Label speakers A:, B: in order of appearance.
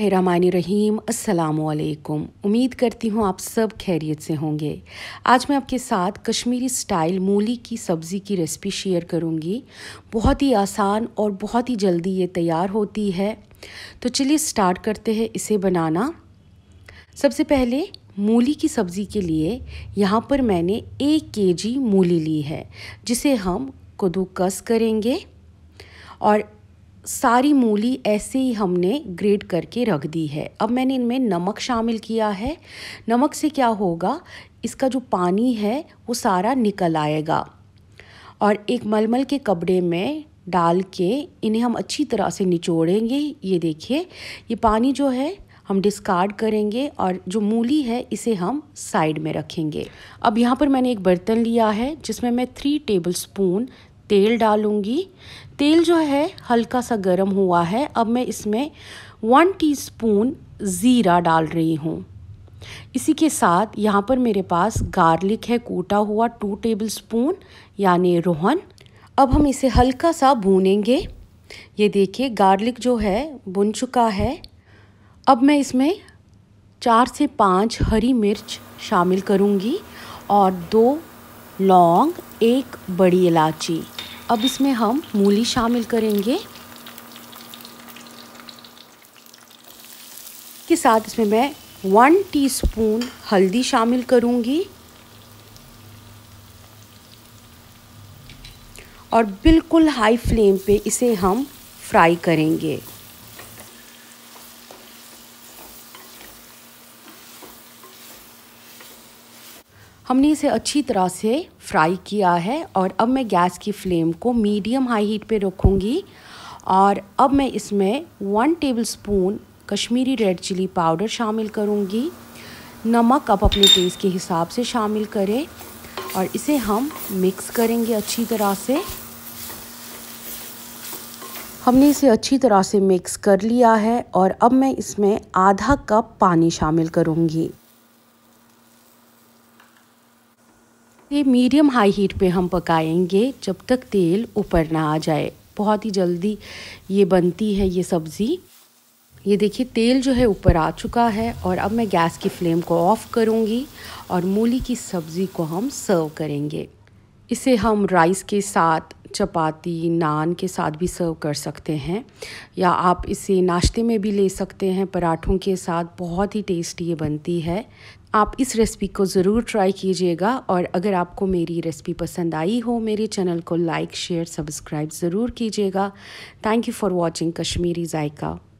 A: रहमान रहीम अस्सलाम उम्मीद करती हूँ आप सब खैरियत से होंगे आज मैं आपके साथ कश्मीरी स्टाइल मूली की सब्ज़ी की रेसिपी शेयर करूँगी बहुत ही आसान और बहुत ही जल्दी ये तैयार होती है तो चलिए स्टार्ट करते हैं इसे बनाना सबसे पहले मूली की सब्ज़ी के लिए यहाँ पर मैंने एक के जी मूली ली है जिसे हम कदूकस करेंगे और सारी मूली ऐसे ही हमने ग्रेट करके रख दी है अब मैंने इनमें नमक शामिल किया है नमक से क्या होगा इसका जो पानी है वो सारा निकल आएगा और एक मलमल के कपड़े में डाल के इन्हें हम अच्छी तरह से निचोड़ेंगे ये देखिए ये पानी जो है हम डिस्कार्ड करेंगे और जो मूली है इसे हम साइड में रखेंगे अब यहाँ पर मैंने एक बर्तन लिया है जिसमें मैं थ्री टेबल स्पून तेल डालूँगी तेल जो है हल्का सा गर्म हुआ है अब मैं इसमें वन टीस्पून ज़ीरा डाल रही हूँ इसी के साथ यहाँ पर मेरे पास गार्लिक है कूटा हुआ टू टेबल स्पून यानी रोहन अब हम इसे हल्का सा भूनेंगे ये देखिए गार्लिक जो है बुन चुका है अब मैं इसमें चार से पाँच हरी मिर्च शामिल करूँगी और दो लौंग एक बड़ी इलायची अब इसमें हम मूली शामिल करेंगे के साथ इसमें मैं वन टीस्पून हल्दी शामिल करूँगी और बिल्कुल हाई फ्लेम पे इसे हम फ्राई करेंगे हमने इसे अच्छी तरह से फ्राई किया है और अब मैं गैस की फ्लेम को मीडियम हाई हीट पे रखूँगी और अब मैं इसमें one tablespoon Kashmiri red chilli powder शामिल करूँगी नमक अब अपने टेस्ट के हिसाब से शामिल करें और इसे हम मिक्स करेंगे अच्छी तरह से हमने इसे अच्छी तरह से मिक्स कर लिया है और अब मैं इसमें आधा कप पानी शामिल करूँगी ये मीडियम हाई हीट पे हम पकाएंगे जब तक तेल ऊपर ना आ जाए बहुत ही जल्दी ये बनती है ये सब्ज़ी ये देखिए तेल जो है ऊपर आ चुका है और अब मैं गैस की फ्लेम को ऑफ़ करूँगी और मूली की सब्ज़ी को हम सर्व करेंगे इसे हम राइस के साथ चपाती नान के साथ भी सर्व कर सकते हैं या आप इसे नाश्ते में भी ले सकते हैं पराठों के साथ बहुत ही टेस्टी ये बनती है आप इस रेसिपी को ज़रूर ट्राई कीजिएगा और अगर आपको मेरी रेसिपी पसंद आई हो मेरे चैनल को लाइक शेयर सब्सक्राइब ज़रूर कीजिएगा thank you for watching Kashmiri JICA